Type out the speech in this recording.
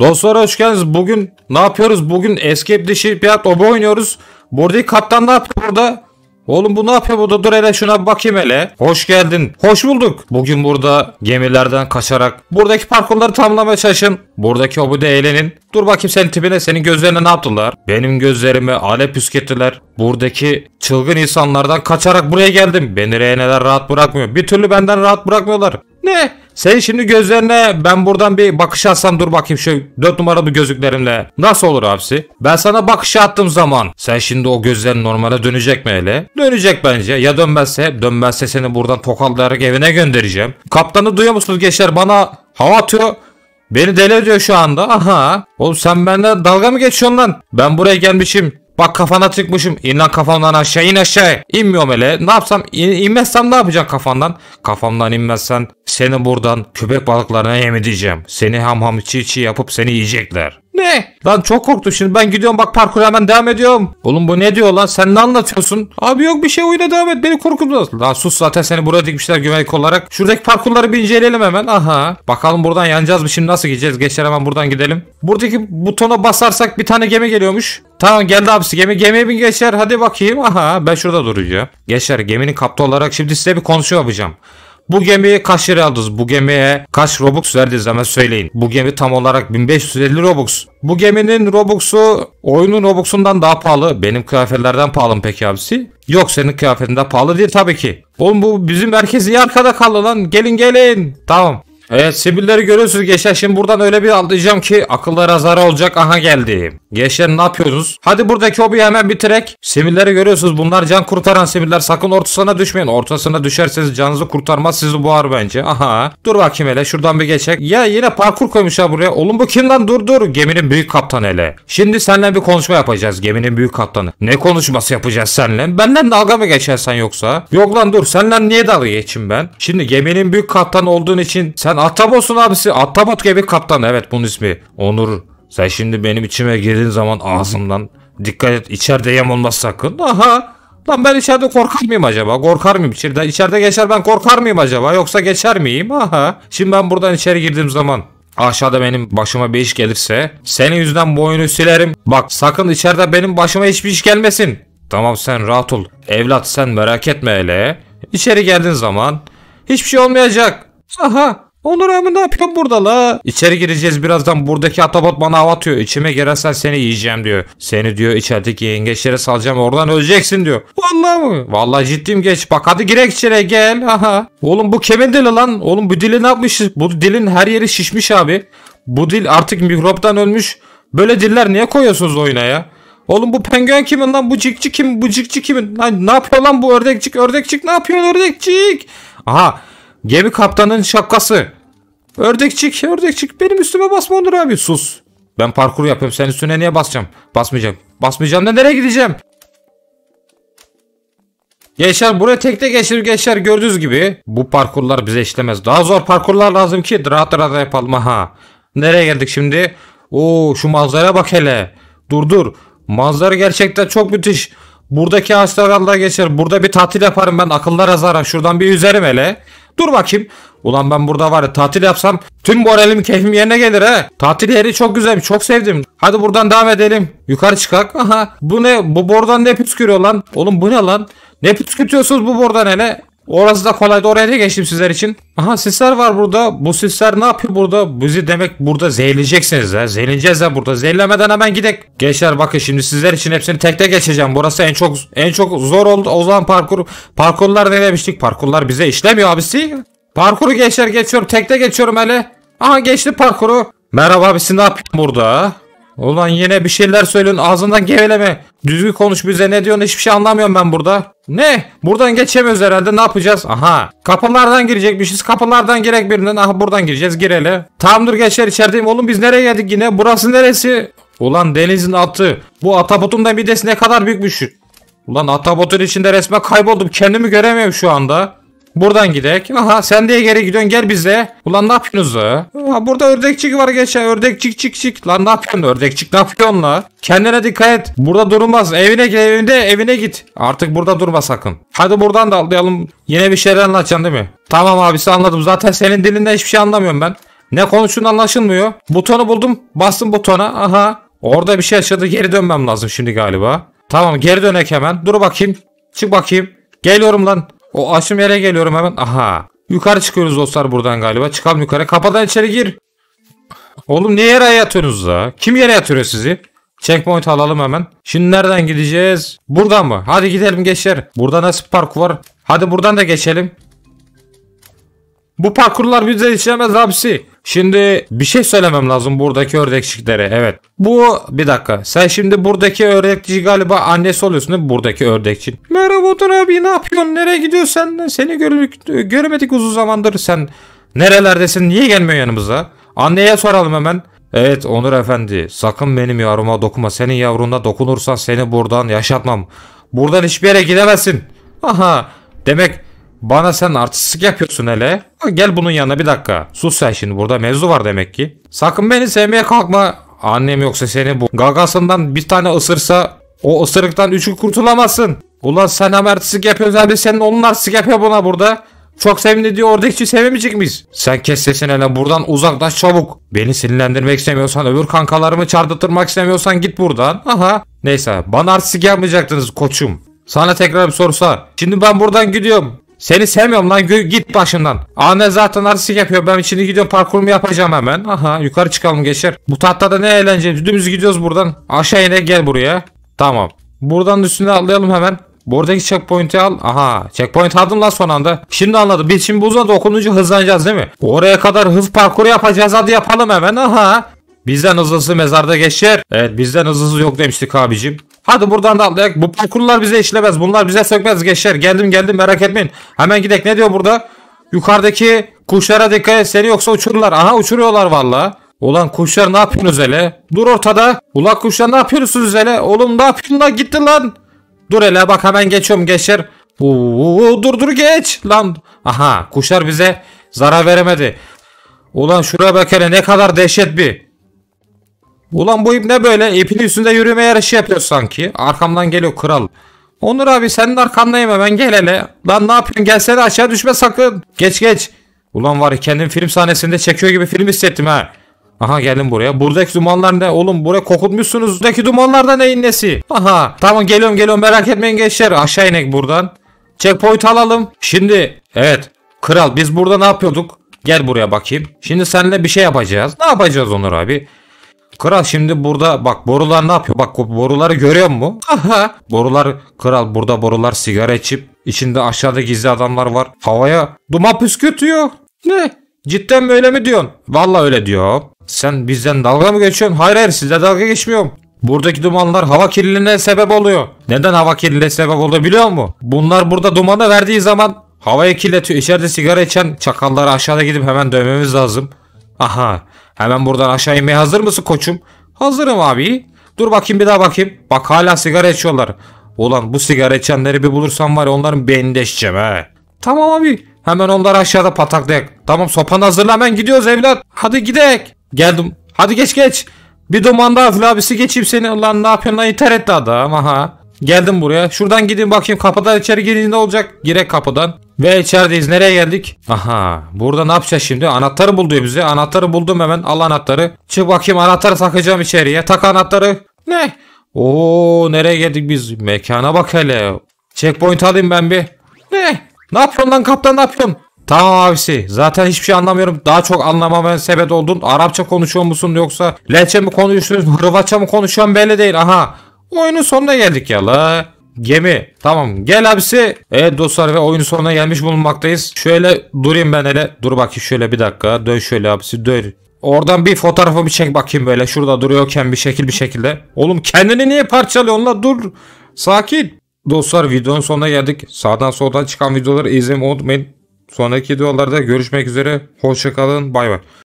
Dostlar hoş geldiniz. Bugün ne yapıyoruz? Bugün Escape the Shipyard oba oynuyoruz. Buradaki kaptan ne yapıyor burada? Oğlum bu ne yapıyor burada? Dur hele şuna bakayım hele. Hoş geldin. Hoş bulduk. Bugün burada gemilerden kaçarak buradaki parkurları tamamlamaya çalışın. Buradaki obu da eğlenin. Dur bakayım senin tipine senin gözlerine ne yaptılar? Benim gözlerime alep püskettiler. Buradaki çılgın insanlardan kaçarak buraya geldim. Beni reheneler rahat bırakmıyor. Bir türlü benden rahat bırakmıyorlar. Ne? Sen şimdi gözlerine ben buradan bir bakış atsam dur bakayım şu 4 numaralı gözlüklerimle. Nasıl olur abisi? Ben sana bakış attığım zaman sen şimdi o gözlerin normale dönecek mi hele? Dönecek bence. Ya dönmezse dönmezse seni buradan tokallayarak evine göndereceğim. Kaptanı duyuyor musunuz gençler? Bana hava atıyor. Beni deli ediyor şu anda. Aha. Oğlum sen benden dalga mı geçiyorsun lan? Ben buraya gelmişim. Bak kafana çıkmışım. İn lan kafamdan aşağı in aşağı. İnmiyorum hele. Ne yapsam? İn, inmezsem ne yapacaksın kafandan, Kafamdan inmezsen seni buradan köpek balıklarına yem edeceğim. Seni ham ham çiğ çiğ yapıp seni yiyecekler. Ne? Lan çok korktum şimdi ben gidiyorum bak parkur hemen devam ediyorum. Oğlum bu ne diyor lan sen ne anlatıyorsun? Abi yok bir şey oyuna devam et beni korkutmaz. Lan sus zaten seni buraya dikmişler güvenlik olarak. Şuradaki parkurları bir inceleyelim hemen. Aha. Bakalım buradan yanacağız mı şimdi nasıl gideceğiz? geçer hemen buradan gidelim. Buradaki butona basarsak bir tane gemi geliyormuş. Tamam geldi abisi gemi. Gemiye bin geçer hadi bakayım. Aha ben şurada duracağım. Geçer geminin kaptı olarak şimdi size bir konuşuyor yapacağım. Bu gemiyi kaç yer aldınız? Bu gemiye kaç Robux verdiniz hemen söyleyin. Bu gemi tam olarak 1550 Robux. Bu geminin Robux'u oyunun Robux'undan daha pahalı. Benim kıyafetlerden pahalı mı peki abisi? Yok senin kıyafetinde pahalı değil tabii ki. Oğlum bu bizim merkez arkada kaldı lan? Gelin gelin. Tamam. Evet sibilleri görüyorsunuz Geçer şimdi buradan öyle bir atlayacağım ki akıllara zarar olacak aha geldi. Geçer ne yapıyorsunuz? Hadi buradaki hobiyi hemen bitirek. Sibilleri görüyorsunuz bunlar can kurtaran similler sakın ortasına düşmeyin. Ortasına düşerseniz canınızı kurtarmaz sizi boğar bence. Aha dur bakayım hele şuradan bir geçek. Ya yine parkur koymuşlar buraya. Oğlum bu kim lan dur dur geminin büyük kaptanı hele. Şimdi seninle bir konuşma yapacağız geminin büyük kaptanı. Ne konuşması yapacağız seninle? Benden dalga mı geçersen yoksa? Yok lan dur seninle niye dalga geçeyim ben? Şimdi geminin büyük kaptanı olduğun için sen Lan Atabos'un abisi. Atabot gibi kaptan. Evet bunun ismi. Onur. Sen şimdi benim içime girdiğin zaman ağzımdan dikkat et içeride yem olmaz sakın. Aha. Lan ben içeride korkar mıyım acaba? Korkar mıyım? İçeride, içeride geçer ben korkar mıyım acaba? Yoksa geçer miyim? Aha. Şimdi ben buradan içeri girdiğim zaman aşağıda benim başıma bir iş gelirse senin yüzünden boynu silerim. Bak sakın içeride benim başıma hiçbir iş gelmesin. Tamam sen rahat ol. Evlat sen merak etme hele. İçeri geldiğin zaman hiçbir şey olmayacak. Aha Onur abi ne yapıyorsun burada la? İçeri gireceğiz birazdan buradaki atabot bana hava atıyor. İçime girersen seni yiyeceğim diyor. Seni diyor içerideki yengeçlere salacağım oradan öleceksin diyor. Vallahi mı? Vallahi ciddiyim geç. Bak hadi girek içeri gel. Aha. Oğlum bu kimin dili lan? Oğlum bu dili ne yapmış? Bu dilin her yeri şişmiş abi. Bu dil artık mikroptan ölmüş. Böyle diller niye koyuyorsunuz oyuna ya? Oğlum bu penguen kimin lan? Bu cikci kim? Bu cikci kimin? Lan ne yapıyor lan bu ördekçik ördekçik ne yapıyor ördekçik Aha. Gemi kaptanın şapkası. Ördekçik, ördekçik benim üstüme basma Onur abi. Sus. Ben parkur yapıyorum. Senin üstüne niye basacağım? Basmayacağım. Basmayacağım da nereye gideceğim? Gençler buraya tek tek geçir gençler gördüğünüz gibi bu parkurlar bize işlemez. Daha zor parkurlar lazım ki rahat rahat yapalım ha. Nereye geldik şimdi? Oo şu manzaraya bak hele. Dur dur. Manzara gerçekten çok müthiş. Buradaki ağaçlar Allah geçer. Burada bir tatil yaparım ben akıllara zarar. Şuradan bir üzerim hele. Dur bakayım. Ulan ben burada var ya tatil yapsam tüm moralim keyfim yerine gelir he. Tatil yeri çok güzel çok sevdim. Hadi buradan devam edelim. Yukarı çıkak. Aha bu ne bu bordan ne püskürüyor lan? Oğlum bu ne lan? Ne püskürtüyorsunuz bu bordan hele? Orası da kolaydı oraya da geçtim sizler için. Aha sisler var burada. Bu sisler ne yapıyor burada? Bizi demek burada zehirleyeceksiniz ha. Zehirleyeceğiz ha burada. Zehirlemeden hemen gidek. Gençler bakın şimdi sizler için hepsini tek tek geçeceğim. Burası en çok en çok zor oldu. O zaman parkur parkurlar ne demiştik? Parkurlar bize işlemiyor abisi. Parkuru geçer geçiyorum. Tekte geçiyorum hele. Aha geçti parkuru. Merhaba abisi ne yapıyorsun burada? Ulan yine bir şeyler söyleyin ağzından geveleme. Düzgün konuş bize ne diyorsun hiçbir şey anlamıyorum ben burada. Ne? Buradan geçemiyoruz herhalde ne yapacağız? Aha kapılardan girecekmişiz şey, kapılardan gerek birinden aha buradan gireceğiz gireli. Tamamdır gençler içerideyim oğlum biz nereye geldik yine burası neresi? Ulan denizin atı bu atapotun da midesi ne kadar büyükmüş. Ulan atapotun içinde resmen kayboldum kendimi göremiyorum şu anda. Buradan gidek. Aha sen diye geri gidiyorsun gel bize. Ulan ne yapıyorsunuz? Aha, burada ördekçik var geçen. Ördekçik çik çik. Lan ne yapıyorsun ördekçik ne yapıyorsun la? Kendine dikkat et. Burada durulmaz. Evine gel evinde evine git. Artık burada durma sakın. Hadi buradan da atlayalım. Yine bir şeyler anlatacaksın değil mi? Tamam abisi anladım. Zaten senin dilinde hiçbir şey anlamıyorum ben. Ne konuştuğun anlaşılmıyor. Butonu buldum. Bastım butona. Aha. Orada bir şey açıldı. Geri dönmem lazım şimdi galiba. Tamam geri dönek hemen. Dur bakayım. Çık bakayım. Geliyorum lan. O açım yere geliyorum hemen. Aha. Yukarı çıkıyoruz dostlar buradan galiba. Çıkalım yukarı. kapadan içeri gir. Oğlum niye yere yatıyorsunuz da? Kim yere yatırıyor sizi? Checkpoint alalım hemen. Şimdi nereden gideceğiz? Buradan mı? Hadi gidelim geçer. Burada nasıl parkur var? Hadi buradan da geçelim. Bu parkurlar bize işlemez abisi. Şimdi bir şey söylemem lazım buradaki ördekçiklere. Evet. Bu bir dakika. Sen şimdi buradaki ördekçi galiba annesi oluyorsun değil mi? Buradaki ördekçi. Merhaba Otur abi ne yapıyorsun? Nereye gidiyorsun? Seni görmedik göremedik uzun zamandır. Sen nerelerdesin? Niye gelmiyor yanımıza? Anneye soralım hemen. Evet Onur Efendi sakın benim yavruma dokunma. Senin yavruna dokunursan seni buradan yaşatmam. Buradan hiçbir yere gidemezsin. Aha demek bana sen artistlik yapıyorsun hele. Gel bunun yanına bir dakika. Sus sen şimdi burada mevzu var demek ki. Sakın beni sevmeye kalkma. Annem yoksa seni bu gagasından bir tane ısırsa o ısırıktan üçü kurtulamazsın. Ulan sen hem artistlik yapıyorsun hem de senin onun artistlik yapıyor buna burada. Çok sevindi diyor oradaki için sevemeyecek miyiz? Sen kes sesini hele buradan uzaklaş çabuk. Beni sinirlendirmek istemiyorsan öbür kankalarımı çardatırmak istemiyorsan git buradan. Aha. Neyse bana artistlik yapmayacaktınız koçum. Sana tekrar bir sorsa. Şimdi ben buradan gidiyorum. Seni sevmiyorum lan git başından. Anne zaten artistik yapıyor. Ben şimdi gidiyorum parkurumu yapacağım hemen. Aha yukarı çıkalım geçer. Bu tahtada ne eğlenceli. Dümdüz gidiyoruz buradan. Aşağı ine gel buraya. Tamam. Buradan üstüne atlayalım hemen. Buradaki checkpoint'i al. Aha checkpoint aldım lan son anda. Şimdi anladım. Biz şimdi buzdan 9. hızlanacağız değil mi? Oraya kadar hız parkuru yapacağız. Hadi yapalım hemen. Aha. Bizden hızlısı mezarda geçer. Evet bizden hızlısı yok demiştik abicim. Hadi buradan da atlayak. Bu parkurlar bize işlemez. Bunlar bize sökmez gençler. Geldim geldim merak etmeyin. Hemen gidek. Ne diyor burada? Yukarıdaki kuşlara dikkat et. Seni yoksa uçururlar. Aha uçuruyorlar valla. Ulan kuşlar ne yapıyorsunuz hele? Dur ortada. Ulan kuşlar ne yapıyorsunuz hele? Oğlum ne yapıyorsun lan? Gitti lan. Dur hele bak hemen geçiyorum gençler. Oo, dur dur geç lan. Aha kuşlar bize zarar veremedi. Ulan şuraya bak hele ne kadar dehşet bir Ulan bu ip ne böyle? İpin üstünde yürüme yarışı yapıyor sanki. Arkamdan geliyor kral. Onur abi senin arkandayım hemen gel hele. Lan ne yapıyorsun gelsene aşağı düşme sakın. Geç geç. Ulan var ya kendim film sahnesinde çekiyor gibi film hissettim ha. Aha geldim buraya. Buradaki dumanlar ne? Oğlum buraya kokutmuşsunuz. Buradaki dumanlar da neyin nesi? Aha tamam geliyorum geliyorum merak etmeyin gençler. Aşağı inek buradan. Checkpoint alalım. Şimdi evet kral biz burada ne yapıyorduk? Gel buraya bakayım. Şimdi seninle bir şey yapacağız. Ne yapacağız Onur abi? Kral şimdi burada bak borular ne yapıyor? Bak boruları görüyor mu? borular kral burada borular sigara içip içinde aşağıda gizli adamlar var. Havaya duman püskürtüyor. Ne? Cidden böyle mi diyorsun? Vallahi öyle diyor. Sen bizden dalga mı geçiyorsun? Hayır hayır sizle dalga geçmiyorum. Buradaki dumanlar hava kirliliğine sebep oluyor. Neden hava kirliliğine sebep oluyor biliyor musun? Bunlar burada dumanı verdiği zaman havayı kirletiyor. İçeride sigara içen çakalları aşağıda gidip hemen dövmemiz lazım. Aha Hemen buradan aşağı inmeye hazır mısın koçum? Hazırım abi. Dur bakayım bir daha bakayım. Bak hala sigara içiyorlar. Ulan bu sigara içenleri bir bulursam var ya onların beyninde içeceğim he. Tamam abi. Hemen onları aşağıda pataklayak. Tamam sopanı hazırla hemen gidiyoruz evlat. Hadi gidek. Geldim. Hadi geç geç. Bir duman daha abisi geçeyim seni. Ulan ne yapıyorsun lan etti adam aha. Geldim buraya. Şuradan gideyim, bakayım kapıdan içeri girin ne olacak? Girek kapıdan. Ve içerideyiz. Nereye geldik? Aha. Burada ne yapacağız şimdi? Anahtarı buldu bize. Anahtarı buldum hemen. Al anahtarı. Çık bakayım anahtarı takacağım içeriye. Tak anahtarı. Ne? Oo nereye geldik biz? Mekana bak hele. Checkpoint alayım ben bir. Ne? Ne yapıyorsun lan kaptan ne yapıyorsun? Tamam abisi zaten hiçbir şey anlamıyorum. Daha çok anlamamaya sebep oldun. Arapça konuşuyor musun yoksa Lehçe mi konuşuyorsun? Hırvatça mı konuşuyorsun belli değil. Aha Oyunun sonuna geldik ya la. Gemi. Tamam gel abisi. Evet dostlar ve oyunun sonuna gelmiş bulunmaktayız. Şöyle durayım ben hele. Dur bakayım şöyle bir dakika. Dön şöyle abisi dön. Oradan bir fotoğrafı bir çek bakayım böyle. Şurada duruyorken bir şekil bir şekilde. Oğlum kendini niye parçalıyor la dur. Sakin. Dostlar videonun sonuna geldik. Sağdan soldan çıkan videoları izlemeyi unutmayın. Sonraki videolarda görüşmek üzere. Hoşçakalın. Bay bay.